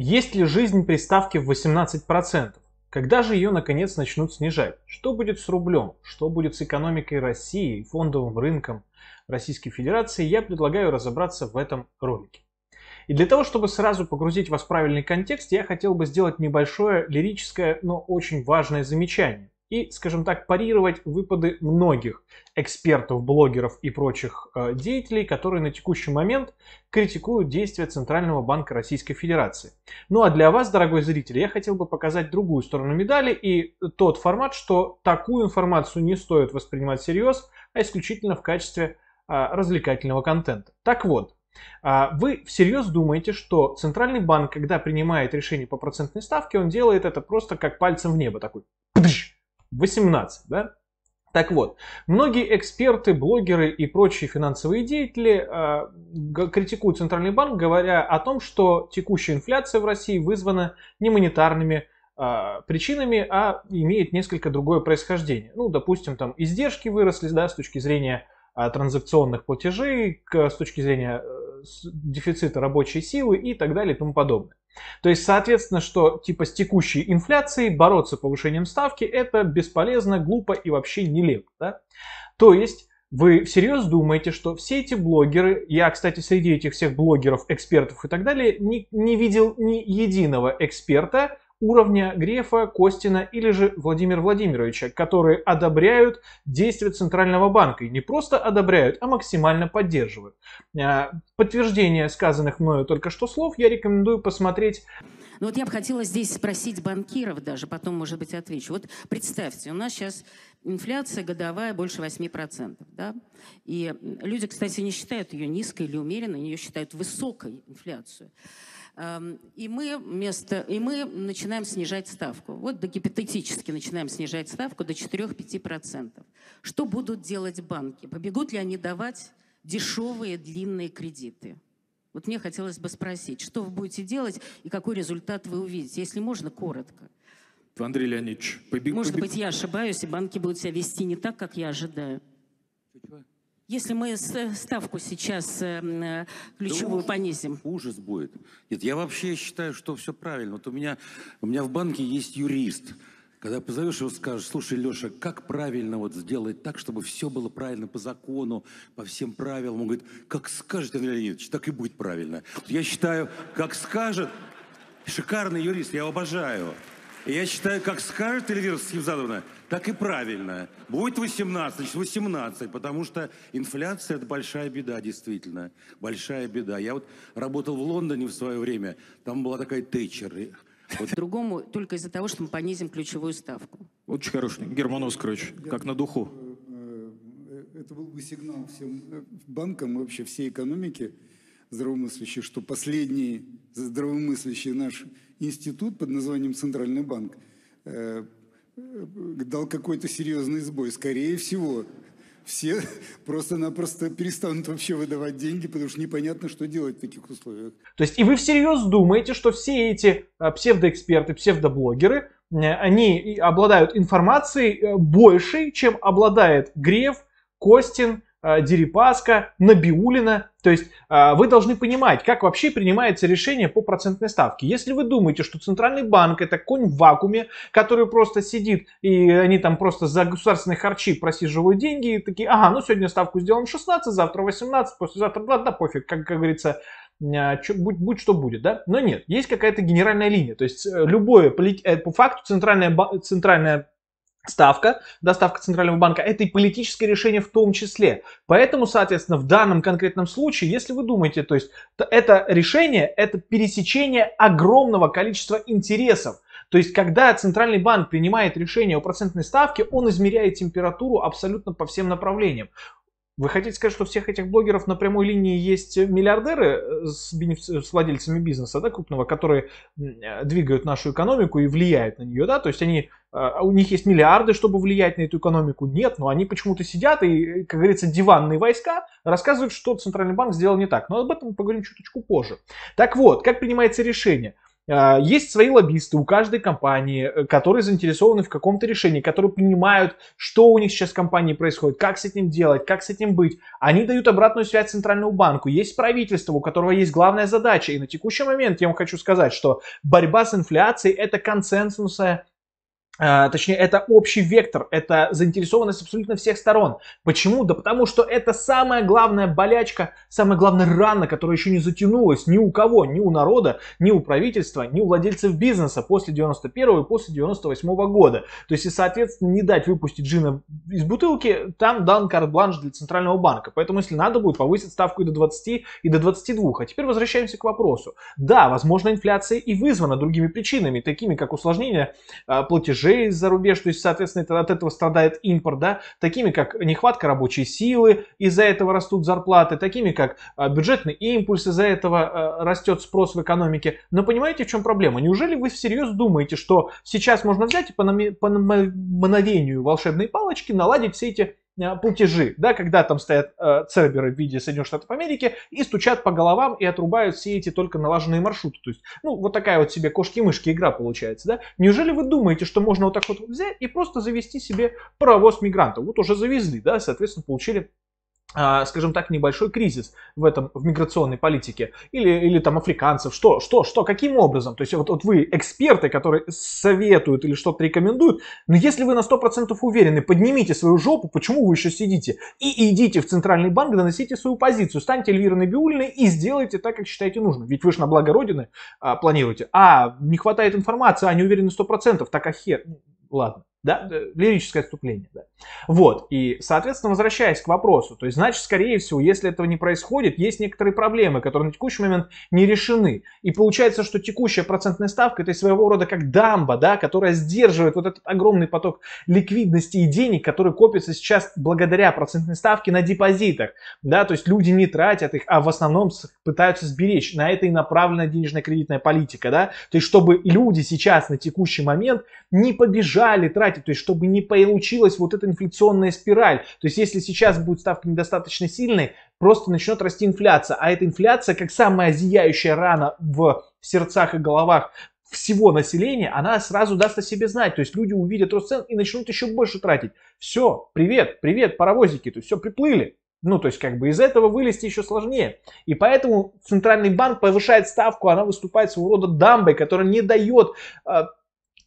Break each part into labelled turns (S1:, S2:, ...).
S1: Есть ли жизнь приставки в 18%? Когда же ее наконец начнут снижать? Что будет с рублем? Что будет с экономикой России, и фондовым рынком Российской Федерации? Я предлагаю разобраться в этом ролике. И для того, чтобы сразу погрузить вас в правильный контекст, я хотел бы сделать небольшое лирическое, но очень важное замечание и, скажем так, парировать выпады многих экспертов, блогеров и прочих э, деятелей, которые на текущий момент критикуют действия Центрального банка Российской Федерации. Ну а для вас, дорогой зритель, я хотел бы показать другую сторону медали и тот формат, что такую информацию не стоит воспринимать всерьез, а исключительно в качестве э, развлекательного контента. Так вот, э, вы всерьез думаете, что Центральный банк, когда принимает решение по процентной ставке, он делает это просто как пальцем в небо такой. Пдыщ! 18, да? Так вот, многие эксперты, блогеры и прочие финансовые деятели э, критикуют Центральный банк, говоря о том, что текущая инфляция в России вызвана не монетарными э, причинами, а имеет несколько другое происхождение. Ну, допустим, там издержки выросли, да, с точки зрения э, транзакционных платежей, к, с точки зрения э, дефицита рабочей силы и так далее и тому подобное. То есть, соответственно, что типа с текущей инфляцией бороться повышением ставки это бесполезно, глупо и вообще нелепо. Да? То есть, вы всерьез думаете, что все эти блогеры, я, кстати, среди этих всех блогеров, экспертов и так далее, не, не видел ни единого эксперта, уровня Грефа, Костина или же Владимира Владимировича, которые одобряют действия Центрального банка. И не просто одобряют, а максимально поддерживают. А, подтверждение сказанных мною только что слов я рекомендую посмотреть. Ну вот я бы хотела здесь спросить банкиров даже, потом, может быть, отвечу. Вот представьте, у нас сейчас инфляция годовая больше 8%. Да? И люди, кстати, не считают ее низкой или умеренной, они ее считают высокой инфляцию. И мы, вместо, и мы начинаем снижать ставку. Вот до гипотетически начинаем снижать ставку до 4-5%. Что будут делать банки? Побегут ли они давать дешевые длинные кредиты? Вот мне хотелось бы спросить, что вы будете делать и какой результат вы увидите, если можно, коротко. Андрей Леонидович, побег... Может побег... быть, я ошибаюсь, и банки будут себя вести не так, как я ожидаю. Если мы э, ставку сейчас э, э, ключевую да понизим. Ужас будет. Нет, я вообще считаю, что все правильно. Вот у меня, у меня в банке есть юрист. Когда позовешь его, скажешь, слушай, Леша, как правильно вот сделать так, чтобы все было правильно по закону, по всем правилам? Он говорит, как скажет Андрей Леонидович, так и будет правильно. Я считаю, как скажет, шикарный юрист, я его обожаю. Я считаю, как скажет Эльвира Схимзадовна, так и правильно. Будет 18, значит 18, потому что инфляция – это большая беда, действительно. Большая беда. Я вот работал в Лондоне в свое время, там была такая Тэтчер. Вот. Другому только из-за того, что мы понизим ключевую ставку. Очень хороший. Герман Оскарович, как на духу. Э, э, э, это был бы сигнал всем банкам, вообще всей экономике, здравомыслящий, что последний здравомыслящий наш институт под названием Центральный банк э, дал какой-то серьезный сбой. Скорее всего, все просто-напросто перестанут вообще выдавать деньги, потому что непонятно, что делать в таких условиях. То есть и вы всерьез думаете, что все эти э, псевдоэксперты, псевдоблогеры, э, они обладают информацией большей, чем обладает Греф, Костин, Э, Дерипаска, Набиулина. То есть э, вы должны понимать, как вообще принимается решение по процентной ставке. Если вы думаете, что Центральный банк это конь в вакууме, который просто сидит и они там просто за государственные харчи просиживают деньги и такие, ага, ну сегодня ставку сделаем 16, завтра 18, послезавтра, да, да пофиг, как, как говорится, э, Чё, будь, будь что будет, да? Но нет, есть какая-то генеральная линия. То есть любое, по факту Центральная, центральная ставка, да, ставка Центрального банка, это и политическое решение в том числе. Поэтому, соответственно, в данном конкретном случае, если вы думаете, то есть это решение, это пересечение огромного количества интересов. То есть, когда Центральный банк принимает решение о процентной ставке, он измеряет температуру абсолютно по всем направлениям. Вы хотите сказать, что всех этих блогеров на прямой линии есть миллиардеры э, с, э, с владельцами бизнеса, да, крупного, которые э, двигают нашу экономику и влияют на нее, да, то есть они а у них есть миллиарды, чтобы влиять на эту экономику. Нет, но они почему-то сидят и, как говорится, диванные войска рассказывают, что Центральный банк сделал не так. Но об этом поговорим чуточку позже. Так вот, как принимается решение? А, есть свои лоббисты у каждой компании, э, которые заинтересованы в каком-то решении, которые понимают, что у них сейчас в компании происходит, как с этим делать, как с этим быть. Они дают обратную связь Центральному банку. Есть правительство, у которого есть главная задача. И на текущий момент я вам хочу сказать, что борьба с инфляцией – это консенсусная а, точнее, это общий вектор, это заинтересованность абсолютно всех сторон. Почему? Да потому что это самая главная болячка, самая главная рана, которая еще не затянулась ни у кого, ни у народа, ни у правительства, ни у владельцев бизнеса после 91 и после 98 года. То есть, и, соответственно, не дать выпустить джина из бутылки, там дан карт-бланш для Центрального банка. Поэтому, если надо будет, повысить ставку и до 20, и до 22. А теперь возвращаемся к вопросу. Да, возможно, инфляция и вызвана другими причинами, такими как усложнение а, платежей, диджей за рубеж, то есть, соответственно, от этого страдает импорт, да, такими как нехватка рабочей силы, из-за этого растут зарплаты, такими как а, бюджетный импульс, из-за этого а, растет спрос в экономике. Но понимаете, в чем проблема? Неужели вы всерьез думаете, что сейчас можно взять и по, по мановению волшебной палочки наладить все эти Э, путежи, да, когда там стоят э, церберы в виде Соединенных Штатов Америки и стучат по головам и отрубают все эти только налаженные маршруты. То есть, ну, вот такая вот себе кошки-мышки игра получается, да. Неужели вы думаете, что можно вот так вот взять и просто завести себе паровоз мигрантов? Вот уже завезли, да, соответственно, получили а, скажем так, небольшой кризис в этом, в миграционной политике, или, или там африканцев, что, что, что, каким образом, то есть вот, вот вы эксперты, которые советуют или что-то рекомендуют, но если вы на 100% уверены, поднимите свою жопу, почему вы еще сидите, и идите в Центральный банк, доносите свою позицию, станьте Эльвирой Набиулиной и сделайте так, как считаете нужным, ведь вы же на благо Родины а, планируете, а, не хватает информации, а не уверены 100%, так а хер, ладно да, лирическое отступление, да. Вот, и, соответственно, возвращаясь к вопросу, то есть, значит, скорее всего, если этого не происходит, есть некоторые проблемы, которые на текущий момент не решены, и получается, что текущая процентная ставка, это своего рода как дамба, да, которая сдерживает вот этот огромный поток ликвидности и денег, который копится сейчас благодаря процентной ставке на депозитах, да, то есть люди не тратят их, а в основном пытаются сберечь, на это и направлена денежно-кредитная политика, да, то есть, чтобы люди сейчас на текущий момент не побежали тратить варианты, то есть чтобы не получилась вот эта инфляционная спираль. То есть если сейчас будет ставка недостаточно сильной, просто начнет расти инфляция. А эта инфляция, как самая зияющая рана в сердцах и головах всего населения, она сразу даст о себе знать. То есть люди увидят рост цен и начнут еще больше тратить. Все, привет, привет, паровозики, то есть все, приплыли. Ну, то есть, как бы из этого вылезти еще сложнее. И поэтому Центральный банк повышает ставку, она выступает своего рода дамбой, которая не дает а,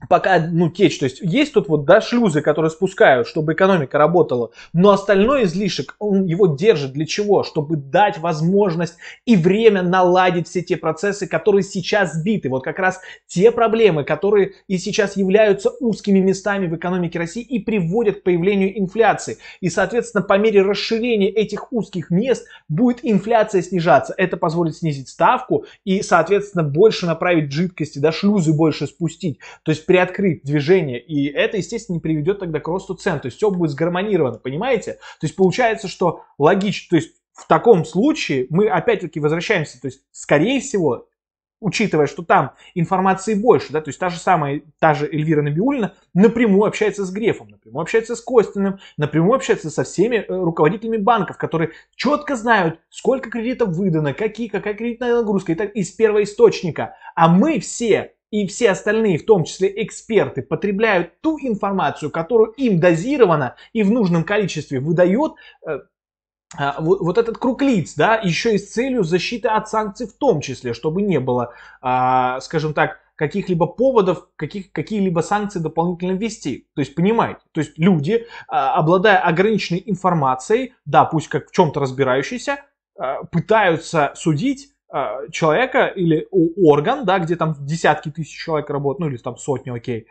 S1: пока, ну, течь, то есть есть тут вот, да, шлюзы, которые спускают, чтобы экономика работала, но остальной излишек, он его держит для чего? Чтобы дать возможность и время наладить все те процессы, которые сейчас сбиты, вот как раз те проблемы, которые и сейчас являются узкими местами в экономике России и приводят к появлению инфляции, и, соответственно, по мере расширения этих узких мест будет инфляция снижаться, это позволит снизить ставку и, соответственно, больше направить жидкости, да, шлюзы больше спустить, то есть приоткрыть движение, и это, естественно, не приведет тогда к росту цен, то есть все будет сгармонировано, понимаете? То есть получается, что логично, то есть в таком случае мы опять-таки возвращаемся, то есть, скорее всего, учитывая, что там информации больше, да, то есть та же самая, та же Эльвира Набиулина напрямую общается с Грефом, напрямую общается с Костиным, напрямую общается со всеми э, руководителями банков, которые четко знают, сколько кредитов выдано, какие, какая кредитная нагрузка и так из первого источника А мы все и все остальные, в том числе эксперты, потребляют ту информацию, которую им дозировано и в нужном количестве выдает э, а, вот, этот круг лиц, да, еще и с целью защиты от санкций в том числе, чтобы не было, а, скажем так, каких-либо поводов, каких, какие-либо санкции дополнительно ввести. То есть, понимаете, то есть люди, а, обладая ограниченной информацией, да, пусть как в чем-то разбирающиеся, пытаются судить а, человека или орган, да, где там десятки тысяч человек работают, ну или там сотни, окей,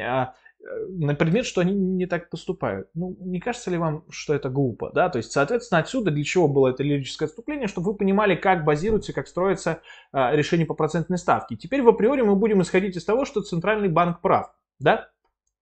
S1: а, э, на предмет, что они не так поступают. Ну, не кажется ли вам, что это глупо, да? То есть, соответственно, отсюда для чего было это лирическое отступление, чтобы вы понимали, как базируется, как строится а, решение по процентной ставке. Теперь в априори мы будем исходить из того, что центральный банк прав, да?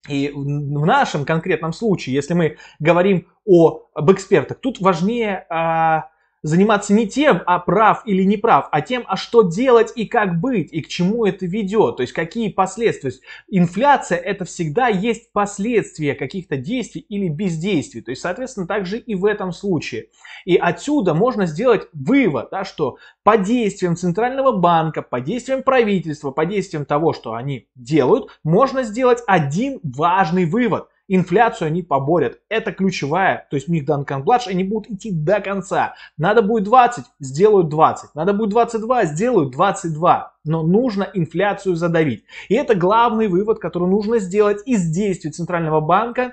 S1: И в нашем конкретном случае, если мы говорим о, об экспертах, тут важнее... Э, заниматься не тем, а прав или не прав, а тем, а что делать и как быть, и к чему это ведет, то есть какие последствия. То есть инфляция это всегда есть последствия каких-то действий или бездействий, то есть, соответственно, также и в этом случае. И отсюда можно сделать вывод, да, что по действиям Центрального банка, по действиям правительства, по действиям того, что они делают, можно сделать один важный вывод. Инфляцию они поборят. Это ключевая, то есть у них Данканбладж, они будут идти до конца. Надо будет 20, сделают 20. Надо будет 22, сделают 22 но нужно инфляцию задавить. И это главный вывод, который нужно сделать из действий Центрального банка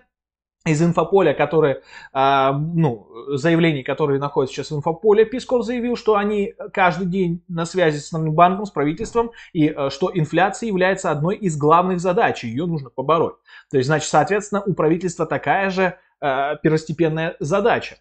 S1: из инфополя, которые, э, ну, заявлений, которые находятся сейчас в инфополе, Песков заявил, что они каждый день на связи с банком, с правительством, и э, что инфляция является одной из главных задач, ее нужно побороть. То есть, значит, соответственно, у правительства такая же э, первостепенная задача.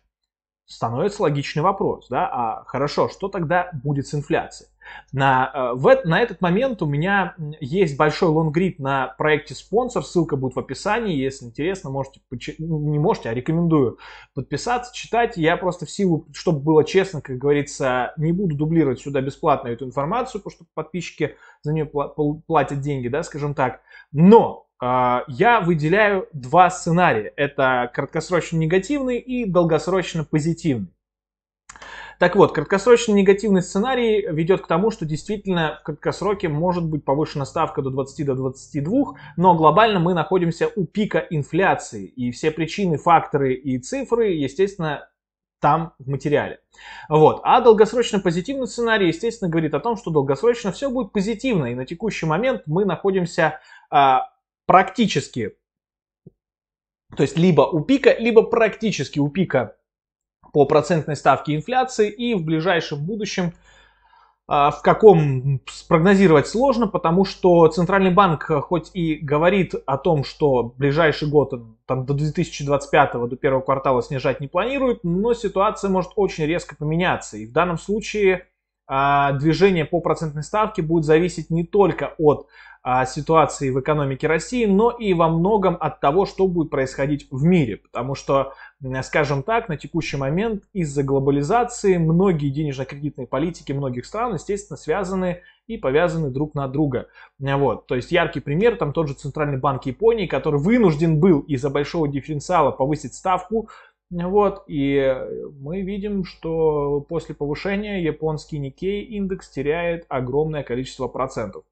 S1: Становится логичный вопрос, да, а хорошо, что тогда будет с инфляцией? На, э, в, на этот момент у меня есть большой лонгрид на проекте спонсор, ссылка будет в описании, если интересно, можете, ну, не можете, а рекомендую подписаться, читать. Я просто в силу, чтобы было честно, как говорится, не буду дублировать сюда бесплатно эту информацию, потому что подписчики за нее платят деньги, да, скажем так. Но э, я выделяю два сценария. Это краткосрочно негативный и долгосрочно позитивный. Так вот, краткосрочный негативный сценарий ведет к тому, что действительно в краткосроке может быть повышена ставка до 20 до 22, но глобально мы находимся у пика инфляции, и все причины, факторы и цифры, естественно, там в материале. Вот. А долгосрочно позитивный сценарий, естественно, говорит о том, что долгосрочно все будет позитивно, и на текущий момент мы находимся а, практически, то есть либо у пика, либо практически у пика по процентной ставке инфляции и в ближайшем будущем а, в каком спрогнозировать сложно, потому что Центральный банк э, хоть и говорит о том, что ближайший год э, там, до 2025, до первого квартала снижать не планирует, но ситуация может очень резко поменяться. И в данном случае а, движение по процентной ставке будет зависеть не только от ситуации в экономике России, но и во многом от того, что будет происходить в мире. Потому что, скажем так, на текущий момент из-за глобализации многие денежно-кредитные политики многих стран, естественно, связаны и повязаны друг на друга. Вот. То есть яркий пример, там тот же Центральный банк Японии, который вынужден был из-за большого дифференциала повысить ставку, вот, и мы видим, что после повышения японский Никей индекс теряет огромное количество процентов.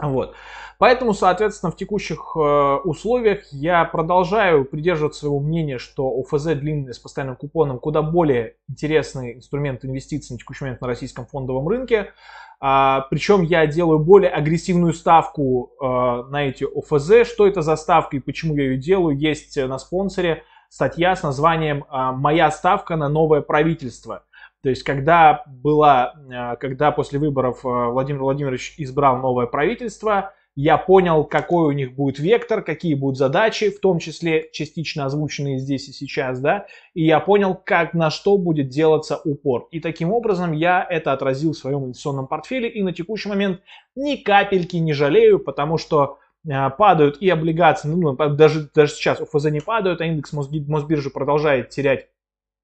S1: Вот. Поэтому, соответственно, в текущих э, условиях я продолжаю придерживаться своего мнения, что ОФЗ длинные с постоянным купоном куда более интересный инструмент инвестиций на текущий момент на российском фондовом рынке. А, причем я делаю более агрессивную ставку э, на эти ОФЗ. Что это за ставка и почему я ее делаю, есть на спонсоре статья с названием а, «Моя ставка на новое правительство». То есть, когда была, э, когда после выборов э, Владимир Владимирович избрал новое правительство, я понял, какой у них будет вектор, какие будут задачи, в том числе частично озвученные здесь и сейчас, да, и я понял, как на что будет делаться упор. И таким образом я это отразил в своем инвестиционном портфеле и на текущий момент ни капельки не жалею, потому что э, падают и облигации, ну, ну даже, даже сейчас УФЗ не падают, а индекс Мосбиржи продолжает терять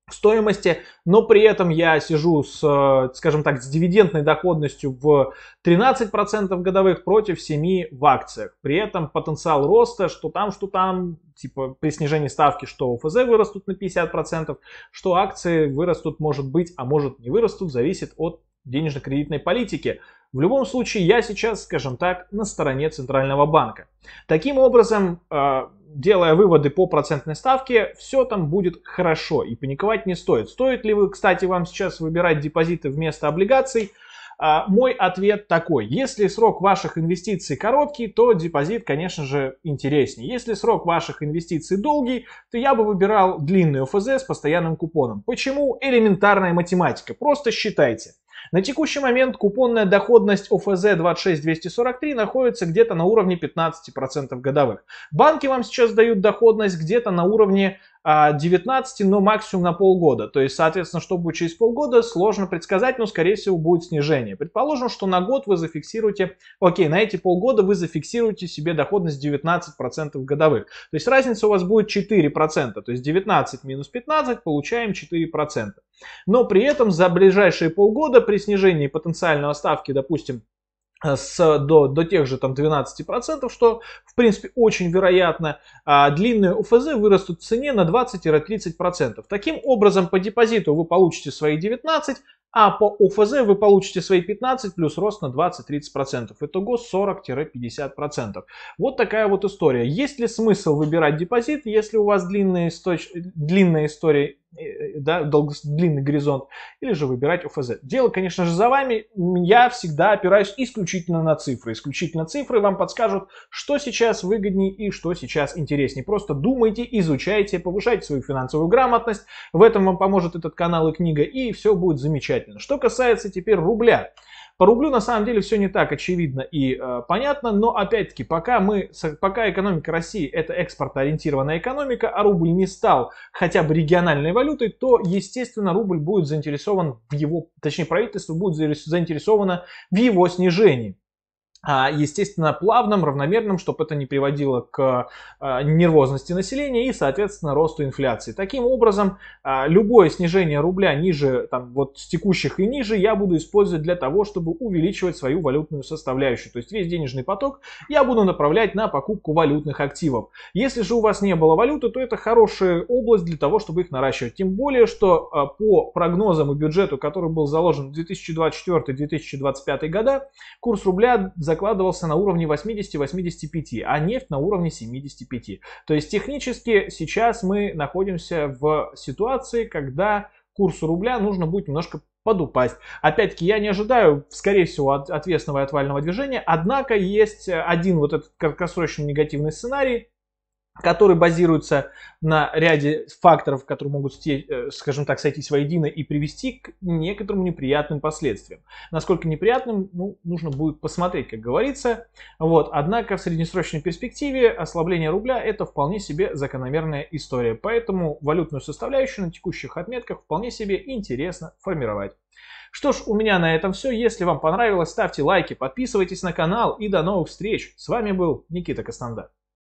S1: в стоимости, но при этом я сижу с, э, скажем так, с дивидендной доходностью в 13% годовых против 7 в акциях. При этом потенциал роста, что там, что там, типа при снижении ставки, что ОФЗ вырастут на 50%, что акции вырастут, может быть, а может не вырастут, зависит от денежно-кредитной политики. В любом случае, я сейчас, скажем так, на стороне Центрального банка. Таким образом, э, делая выводы по процентной ставке, все там будет хорошо и паниковать не стоит. Стоит ли вы, кстати, вам сейчас выбирать депозиты вместо облигаций? А, мой ответ такой. Если срок ваших инвестиций короткий, то депозит, конечно же, интереснее. Если срок ваших инвестиций долгий, то я бы выбирал длинный ОФЗ с постоянным купоном. Почему? Элементарная математика. Просто считайте. На текущий момент купонная доходность ОФЗ 26243 находится где-то на уровне 15% годовых. Банки вам сейчас дают доходность где-то на уровне 19, а, но максимум на полгода. То есть, соответственно, что будет через полгода, сложно предсказать, но, скорее всего, будет снижение. Предположим, что на год вы зафиксируете, окей, на эти полгода вы зафиксируете себе доходность 19% годовых. То есть, разница у вас будет 4%, то есть 19 минус 15, получаем 4%. Но при этом за ближайшие полгода при снижении потенциального ставки, допустим, с, до, до тех же там 12%, что в принципе очень вероятно, а длинные УФЗ вырастут в цене на 20-30%. Таким образом по депозиту вы получите свои 19, а по УФЗ вы получите свои 15 плюс рост на 20-30%. Итого 40-50%. Вот такая вот история. Есть ли смысл выбирать депозит, если у вас длинная, источ... длинная история Э, да, долго, длинный горизонт, или же выбирать ОФЗ. Дело, конечно же, за вами. Я всегда опираюсь исключительно на цифры. Исключительно цифры вам подскажут, что сейчас выгоднее и что сейчас интереснее. Просто думайте, изучайте, повышайте свою финансовую грамотность. В этом вам поможет этот канал и книга, и все будет замечательно. Что касается теперь рубля. По рублю на самом деле все не так очевидно и э, понятно, но опять-таки, пока, мы, пока экономика России это экспортоориентированная экономика, а рубль не стал хотя бы региональной валютой, то, естественно, рубль будет заинтересован в его, точнее, правительство будет заинтересовано в его снижении. А, естественно, плавным, равномерным, чтобы это не приводило к а, нервозности населения и, соответственно, росту инфляции. Таким образом, а, любое снижение рубля ниже, там, вот с текущих и ниже, я буду использовать для того, чтобы увеличивать свою валютную составляющую. То есть весь денежный поток я буду направлять на покупку валютных активов. Если же у вас не было валюты, то это хорошая область для того, чтобы их наращивать. Тем более, что по прогнозам и бюджету, который был заложен в 2024-2025 года, курс рубля за закладывался на уровне 80-85, а нефть на уровне 75. То есть технически сейчас мы находимся в ситуации, когда курсу рубля нужно будет немножко подупасть. Опять-таки, я не ожидаю, скорее всего, от ответственного и отвального движения, однако есть один вот этот краткосрочный негативный сценарий, который базируется на ряде факторов, которые могут, э, скажем так, сойтись воедино и привести к некоторым неприятным последствиям. Насколько неприятным, ну, нужно будет посмотреть, как говорится. Вот. Однако в среднесрочной перспективе ослабление рубля – это вполне себе закономерная история. Поэтому валютную составляющую на текущих отметках вполне себе интересно формировать. Что ж, у меня на этом все. Если вам понравилось, ставьте лайки, подписывайтесь на канал и до новых встреч. С вами был Никита Костандак.